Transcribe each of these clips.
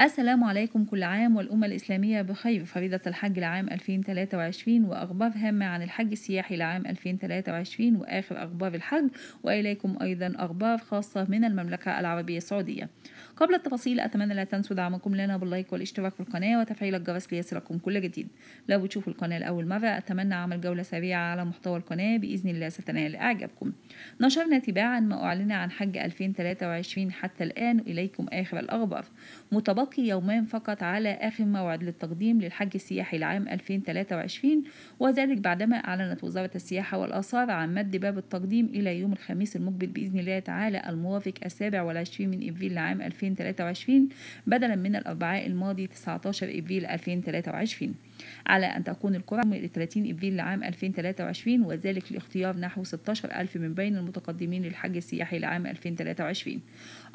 السلام عليكم كل عام والأمة الإسلامية بخير فريضة الحج لعام 2023 وأخبار هامة عن الحج السياحي لعام 2023 وآخر أخبار الحج وإليكم أيضا أخبار خاصة من المملكة العربية السعودية قبل التفاصيل أتمنى لا تنسوا دعمكم لنا باللايك والاشتراك في القناة وتفعيل الجرس ليصلكم كل جديد لو بتشوفوا القناة لأول مرة أتمنى عمل جولة سريعة على محتوى القناة بإذن الله ستنال إعجابكم نشرنا تباعا ما أعلن عن حج 2023 حتى الآن إليكم آخر الأخبار متبقى باقي يومان فقط على آخر موعد للتقديم للحج السياحي لعام 2023 وذلك بعدما أعلنت وزارة السياحة والآثار عن مد باب التقديم إلى يوم الخميس المقبل بإذن الله تعالى الموافق السابع والعشرين من إبريل عام 2023 بدلا من الأربعاء الماضي 19 إبريل 2023 على أن تكون القرعة من 30 إبريل لعام 2023 وذلك لاختيار نحو 16 ألف من بين المتقدمين للحج السياحي لعام 2023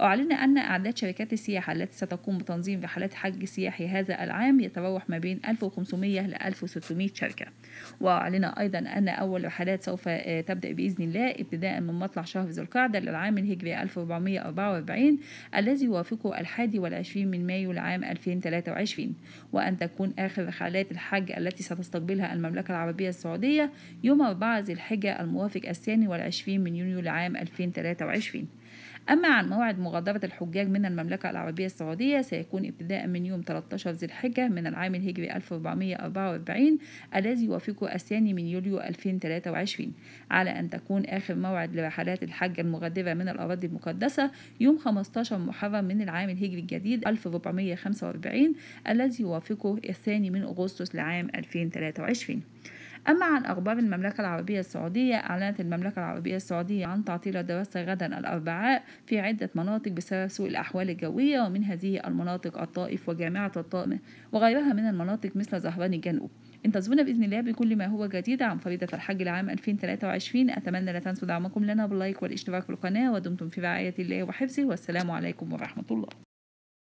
أعلن أن أعداد شركات السياحة التي ستقوم بتنظيم تنظيم رحلات حج سياحي هذا العام يتراوح ما بين 1500 ل 1600 شركة وأعلن أيضا أن أول رحلات سوف آه، تبدأ بإذن الله ابتداء من مطلع شهر ذو القعدة للعام الهجري 1444 الذي يوافقه الحادي والعشرين من مايو لعام 2023 وأن تكون آخر رحلات الحج التي ستستقبلها المملكة العربية السعودية يوم 4 ذي الحجة الموافق الثاني والعشرين من يونيو لعام 2023 أما عن موعد مغادرة الحجاج من المملكة العربية السعودية سيكون ابتداء من يوم 13 ذي الحجة من العام الهجري 1444 الذي يوافقه الثاني من يوليو 2023 على أن تكون آخر موعد لرحلات الحج المغادرة من الأراضي المقدسة يوم 15 محرم من العام الهجري الجديد 1445 الذي يوافقه الثاني من أغسطس لعام 2023 أما عن أخبار المملكة العربية السعودية أعلنت المملكة العربية السعودية عن تعطيل الدراسة غدا الأربعاء في عدة مناطق بسبب سوء الأحوال الجوية ومن هذه المناطق الطائف وجامعة الطائف وغيرها من المناطق مثل زهران الجنوب انتظرونا بإذن الله بكل ما هو جديد عن فريضة الحج العام 2023 أتمنى لا تنسوا دعمكم لنا باللايك والاشتراك في القناة ودمتم في رعاية الله وحفظه والسلام عليكم ورحمة الله